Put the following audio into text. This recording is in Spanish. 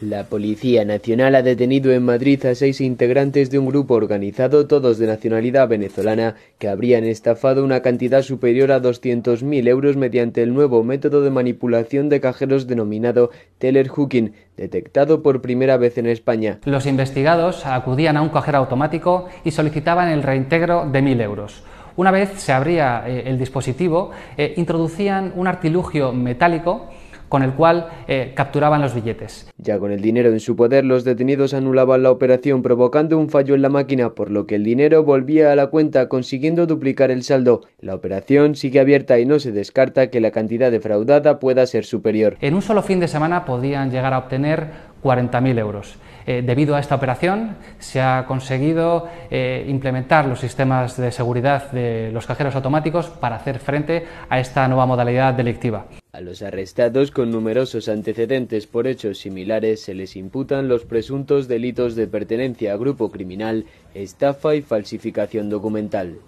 La Policía Nacional ha detenido en Madrid a seis integrantes de un grupo organizado, todos de nacionalidad venezolana, que habrían estafado una cantidad superior a 200.000 euros mediante el nuevo método de manipulación de cajeros denominado teller-hooking, detectado por primera vez en España. Los investigados acudían a un cajero automático y solicitaban el reintegro de 1.000 euros. Una vez se abría eh, el dispositivo, eh, introducían un artilugio metálico con el cual eh, capturaban los billetes. Ya con el dinero en su poder, los detenidos anulaban la operación provocando un fallo en la máquina, por lo que el dinero volvía a la cuenta consiguiendo duplicar el saldo. La operación sigue abierta y no se descarta que la cantidad defraudada pueda ser superior. En un solo fin de semana podían llegar a obtener 40.000 euros. Eh, debido a esta operación se ha conseguido eh, implementar los sistemas de seguridad de los cajeros automáticos para hacer frente a esta nueva modalidad delictiva. A los arrestados con numerosos antecedentes por hechos similares se les imputan los presuntos delitos de pertenencia a grupo criminal, estafa y falsificación documental.